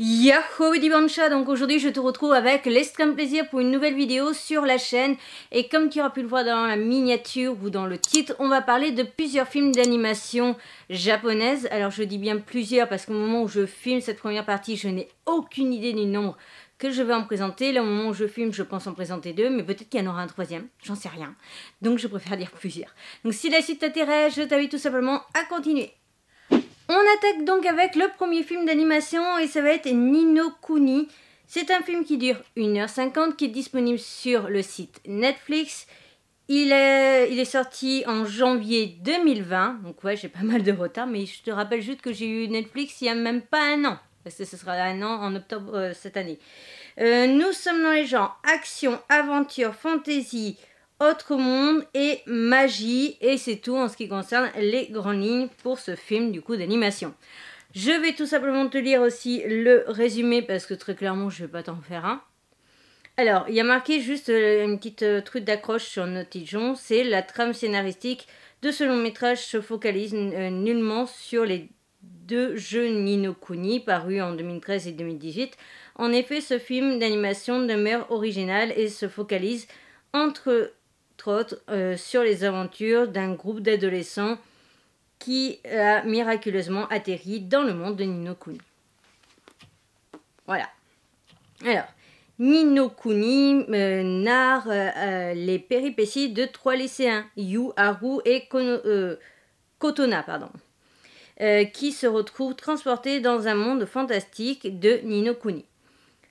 Yahoo Dibamcha, donc aujourd'hui je te retrouve avec l'extrême plaisir pour une nouvelle vidéo sur la chaîne et comme tu auras pu le voir dans la miniature ou dans le titre, on va parler de plusieurs films d'animation japonaise. Alors je dis bien plusieurs parce qu'au moment où je filme cette première partie, je n'ai aucune idée du nombre que je vais en présenter. Là, au moment où je filme, je pense en présenter deux, mais peut-être qu'il y en aura un troisième, j'en sais rien. Donc, je préfère dire plusieurs. Donc, si la suite t'intéresse, je t'invite tout simplement à continuer. On attaque donc avec le premier film d'animation et ça va être Nino Kuni. C'est un film qui dure 1h50 qui est disponible sur le site Netflix. Il est, sorti en janvier 2020, donc ouais j'ai pas mal de retard, mais je te rappelle juste que j'ai eu Netflix il y a même pas un an, parce que ce sera un an en octobre euh, cette année. Euh, nous sommes dans les genres action, aventure, fantasy, autre monde et magie. Et c'est tout en ce qui concerne les grandes lignes pour ce film du coup d'animation. Je vais tout simplement te lire aussi le résumé parce que très clairement je vais pas t'en faire un. Alors, il y a marqué juste euh, une petite euh, truc d'accroche sur Naughty John, c'est la trame scénaristique de ce long métrage se focalise euh, nullement sur les deux jeux Kuni parus en 2013 et 2018. En effet, ce film d'animation demeure original et se focalise entre entre euh, sur les aventures d'un groupe d'adolescents qui a miraculeusement atterri dans le monde de Nino Kuni. Voilà. Alors, Nino Kuni euh, narre euh, les péripéties de trois lycéens, Yu, Haru et Kotona, pardon, qui se retrouvent transportés dans un monde fantastique de Nino Kuni.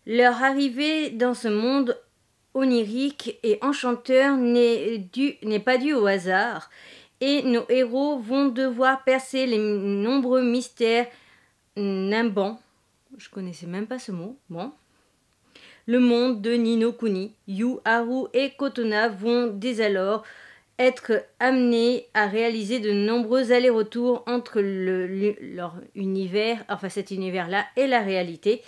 Leur arrivée dans ce monde onirique et enchanteur n'est pas dû au hasard, et nos héros vont devoir percer les nombreux mystères nimbants. je connaissais même pas ce mot, bon. Le monde de Nino Kuni, Yu, Haru et Kotona vont dès alors être amenés à réaliser de nombreux allers-retours entre leur univers, enfin cet univers-là, et la réalité.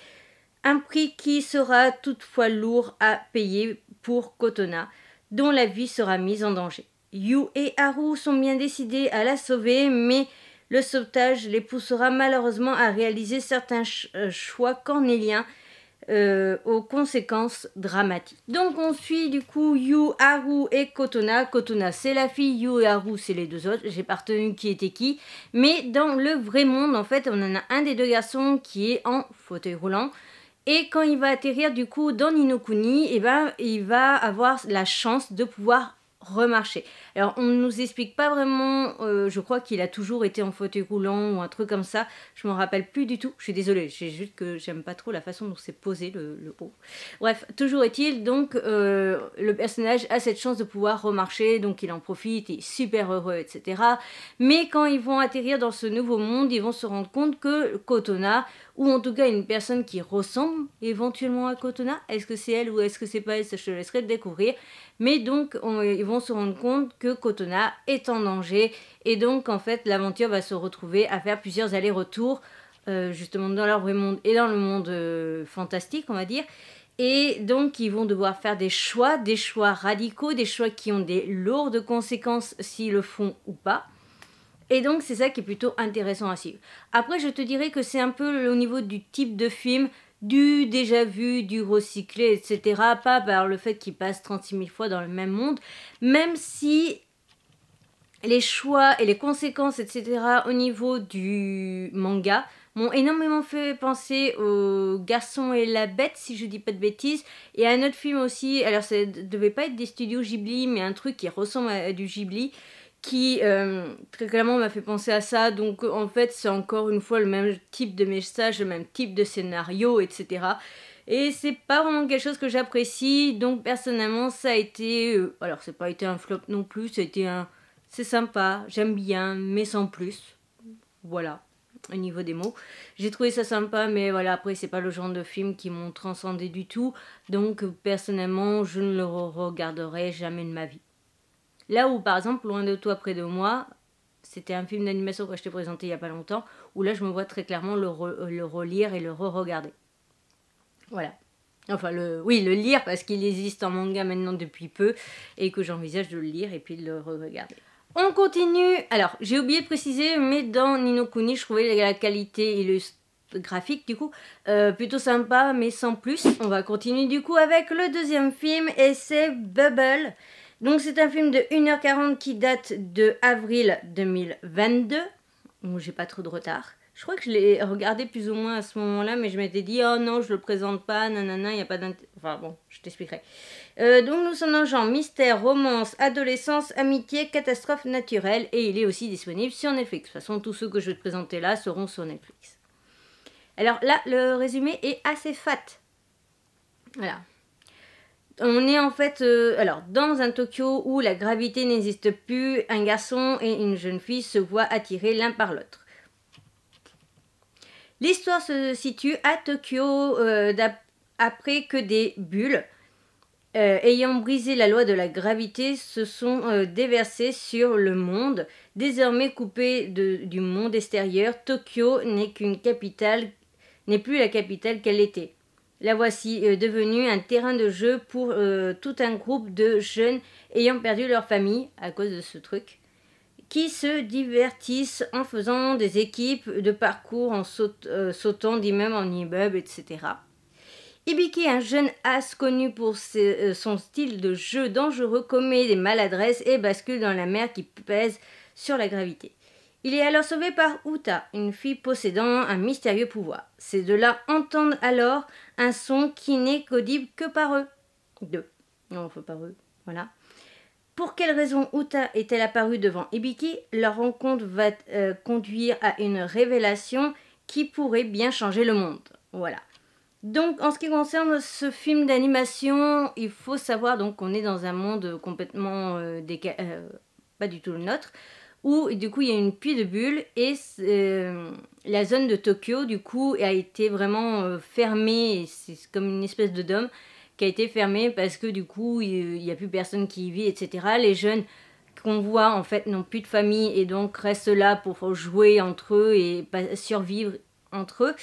Un prix qui sera toutefois lourd à payer pour Kotona, dont la vie sera mise en danger. Yu et Haru sont bien décidés à la sauver, mais le sauvetage les poussera malheureusement à réaliser certains euh, choix cornéliens euh, aux conséquences dramatiques. Donc on suit du coup Yu, Haru et Kotona. Kotona c'est la fille, Yu et Haru c'est les deux autres. J'ai pas retenu qui était qui. Mais dans le vrai monde en fait on en a un des deux garçons qui est en fauteuil roulant. Et quand il va atterrir du coup dans Ninokuni, eh ben, il va avoir la chance de pouvoir remarcher. Alors on ne nous explique pas vraiment, euh, je crois qu'il a toujours été en fauteuil roulant ou un truc comme ça, je m'en rappelle plus du tout, je suis désolée, c'est juste que j'aime pas trop la façon dont c'est posé le, haut. Bref, toujours est-il, donc euh, le personnage a cette chance de pouvoir remarcher, donc il en profite, il est super heureux, etc. Mais quand ils vont atterrir dans ce nouveau monde, ils vont se rendre compte que Kotona, ou en tout cas une personne qui ressemble éventuellement à Kotona, est-ce que c'est elle ou est-ce que c'est pas elle, ça je te laisserai découvrir, mais donc ils vont se rendre compte que Cotona est en danger. Et donc, en fait, l'aventure va se retrouver à faire plusieurs allers-retours, euh, justement dans leur vrai monde et dans le monde euh, fantastique, on va dire. Et donc, ils vont devoir faire des choix, des choix radicaux, des choix qui ont des lourdes conséquences s'ils le font ou pas. Et donc, c'est ça qui est plutôt intéressant à suivre. Après, je te dirais que c'est un peu au niveau du type de film du déjà vu, du recyclé, etc. Pas par le fait qu'il passe 36 000 fois dans le même monde, même si les choix et les conséquences, etc. au niveau du manga m'ont énormément fait penser au Garçon et la Bête, si je dis pas de bêtises, et à un autre film aussi, alors ça devait pas être des studios Ghibli, mais un truc qui ressemble à du Ghibli, qui euh, très clairement m'a fait penser à ça. Donc en fait, c'est encore une fois le même type de message, le même type de scénario, etc. Et c'est pas vraiment quelque chose que j'apprécie. Donc personnellement, ça a été. Euh, alors, c'est pas été un flop non plus, c'était un. C'est sympa, j'aime bien, mais sans plus. Voilà, au niveau des mots. J'ai trouvé ça sympa, mais voilà, après, c'est pas le genre de film qui m'ont transcendé du tout. Donc, personnellement, je ne le regarderai jamais de ma vie. Là où, par exemple, Loin de toi, près de moi, c'était un film d'animation que je t'ai présenté il n'y a pas longtemps, où là, je me vois très clairement euh, le, relire et le re-regarder. Voilà. Enfin, le, oui, le lire, parce qu'il existe en manga maintenant depuis peu, et que j'envisage de le lire et puis de le re-regarder. On continue. Alors, j'ai oublié de préciser, mais dans Ninokuni, je trouvais la qualité et le graphique du coup euh, plutôt sympa mais sans plus on va continuer du coup avec le deuxième film et c'est Bubble donc c'est un film de 1h40 qui date de avril 2022. Bon, j'ai pas trop de retard. Je crois que je l'ai regardé plus ou moins à ce moment-là, mais je m'étais dit, oh non, je le présente pas, nanana, il n'y a pas d'intérêt. Enfin bon, je t'expliquerai. Euh, donc nous sommes dans genre mystère, romance, adolescence, amitié, catastrophe naturelle, et il est aussi disponible sur Netflix. De toute façon, tous ceux que je vais te présenter là seront sur Netflix. Alors là, le résumé est assez fat. Voilà, on est en fait euh, alors dans un Tokyo où la gravité n'existe plus, un garçon et une jeune fille se voient attirés l'un par l'autre. L'histoire se situe à Tokyo euh, après que des bulles euh, ayant brisé la loi de la gravité se sont déversées sur le monde. Désormais coupé du monde extérieur, Tokyo n'est qu'une capitale n'est plus la capitale qu'elle était. La voici euh, devenue un terrain de jeu pour euh, tout un groupe de jeunes ayant perdu leur famille à cause de ce truc, qui se divertissent en faisant des équipes de parcours, en euh, sautant d'immeuble en immeuble, etc. Ibiki, un jeune as connu pour son style de jeu dangereux, commet des maladresses et bascule dans la mer qui pèse sur la gravité. Il est alors sauvé par Uta, une fille possédant un mystérieux pouvoir. Ces deux-là entendent alors un son qui n'est codible que par eux. Deux. Non, enfin par eux. Voilà. Pour quelle raison Uta est-elle apparue devant Ibiki Leur rencontre va euh, conduire à une révélation qui pourrait bien changer le monde. Voilà. Donc en ce qui concerne ce film d'animation, il faut savoir donc qu'on est dans un monde complètement euh, euh, pas du tout le nôtre où du coup il y a une pluie de bulles et euh, la zone de Tokyo du coup a été vraiment euh, fermée, c'est comme une espèce de dôme qui a été fermée parce que du coup il n'y a plus personne qui y vit, etc. Les jeunes qu'on voit en fait n'ont plus de famille et donc restent là pour jouer entre eux et survivre entre eux.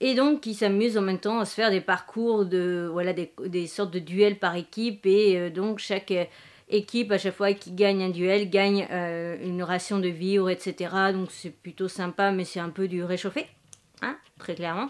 Et donc ils s'amusent en même temps à se faire des parcours de voilà des, des sortes de duels par équipe et euh, donc chaque équipe à chaque fois qui gagne un duel gagne euh, une ration de ou etc. Donc c'est plutôt sympa, mais c'est un peu du réchauffé, hein, très clairement.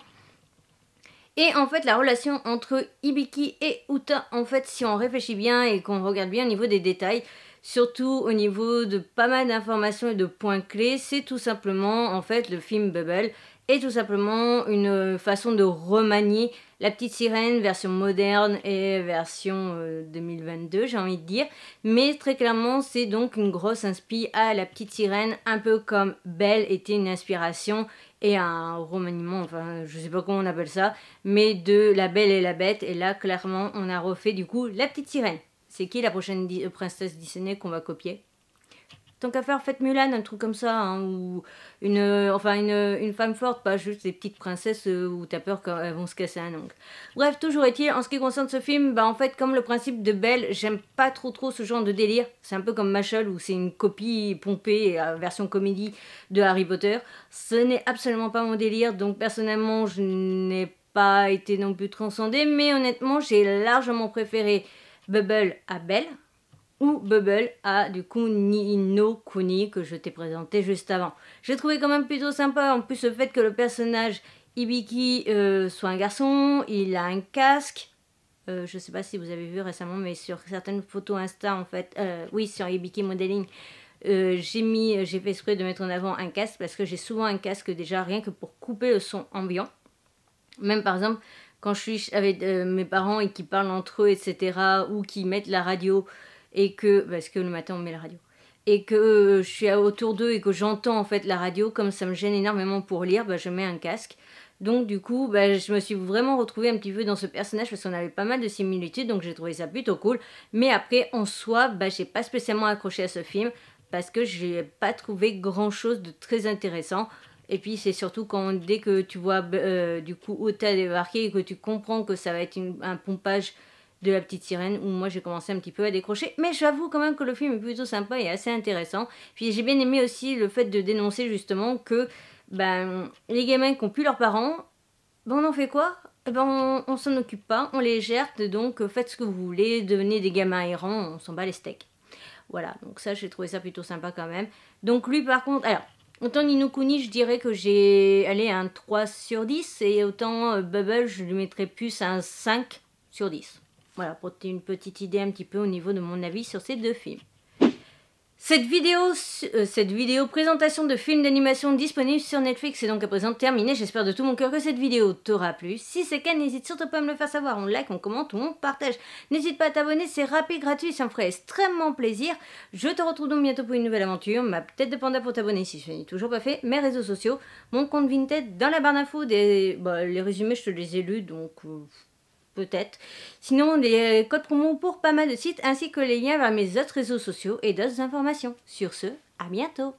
Et en fait, la relation entre Ibiki et Uta, en fait, si on réfléchit bien et qu'on regarde bien au niveau des détails, surtout au niveau de pas mal d'informations et de points clés, c'est tout simplement en fait le film Bubble et tout simplement une euh, façon de remanier la petite sirène version moderne et version 2022 euh, j'ai envie de dire mais très clairement c'est donc une grosse inspi à la petite sirène un peu comme Belle était une inspiration et un remaniement enfin je sais pas comment on appelle ça mais de la Belle et la Bête et là clairement on a refait du coup la petite sirène c'est qui la prochaine euh, princesse Disney qu'on va copier Tant qu'à faire, faites Mulan, un truc comme ça, hein, ou une, enfin une, femme forte, pas juste des petites princesses où euh, où t'as peur qu'elles vont se casser un ongle. Bref, toujours est-il, en ce qui concerne ce film, bah en fait, comme le principe de Belle, j'aime pas trop trop ce genre de délire. C'est un peu comme Machel où c'est une copie pompée, euh, version comédie de Harry Potter. Ce n'est absolument pas mon délire, donc personnellement, je n'ai pas été non plus transcendée, mais honnêtement, j'ai largement préféré Bubble à Belle ou Bubble à du coup no Kuni que je t'ai présenté juste avant. J'ai trouvé quand même plutôt sympa, en plus le fait que le personnage Ibiki euh, soit un garçon, il a un casque. Euh, je sais pas si vous avez vu récemment, mais sur certaines photos Insta en fait, euh, oui sur Ibiki Modeling, euh, j'ai mis, j'ai fait exprès de mettre en avant un casque parce que j'ai souvent un casque déjà rien que pour couper le son ambiant. Même par exemple, quand je suis avec mes parents et qu'ils parlent entre eux, etc., ou qu'ils mettent la radio et que parce que le matin on met la radio et que euh, je suis autour d'eux et que j'entends en fait la radio, comme ça me gêne énormément pour lire, bah, je mets un casque. Donc du coup, bah, je me suis vraiment retrouvée un petit peu dans ce personnage parce qu'on avait pas mal de similitudes, donc j'ai trouvé ça plutôt cool. Mais après, en soi, bah, j'ai pas spécialement accroché à ce film parce que j'ai pas trouvé grand chose de très intéressant. Et puis c'est surtout quand dès que tu vois euh, du coup Ota débarquer et que tu comprends que ça va être un pompage de La Petite Sirène où moi j'ai commencé un petit peu à décrocher. Mais j'avoue quand même que le film est plutôt sympa et assez intéressant. Puis j'ai bien aimé aussi le fait de dénoncer justement que ben, les gamins qui ont plus leurs parents, ben on en fait quoi eh ben on, s'en occupe pas, on les gère, donc faites ce que vous voulez, devenez des gamins errants, on s'en bat les steaks. Voilà, donc ça j'ai trouvé ça plutôt sympa quand même. Donc lui par contre, alors Autant Ninokuni, je dirais que j'ai allé un 3 sur 10 et autant euh, Bubble, je lui mettrais plus un 5 sur 10. Voilà, pour une petite idée un petit peu au niveau de mon avis sur ces deux films. Cette vidéo, euh, cette vidéo présentation de films d'animation disponible sur Netflix est donc à présent terminée. J'espère de tout mon cœur que cette vidéo t'aura plu. Si c'est le cas, n'hésite surtout pas à me le faire savoir. On like, on commente ou on partage. N'hésite pas à t'abonner, c'est rapide, gratuit, ça me ferait extrêmement plaisir. Je te retrouve donc bientôt pour une nouvelle aventure. Ma tête de panda pour t'abonner si ce n'est toujours pas fait. Mes réseaux sociaux, mon compte Vinted dans la barre d'infos. Des... Bah, les résumés, je te les ai lus, donc... Euh, peut-être. Sinon, des euh, codes promo pour pas mal de sites ainsi que les liens vers mes autres réseaux sociaux et d'autres informations. Sur ce, à bientôt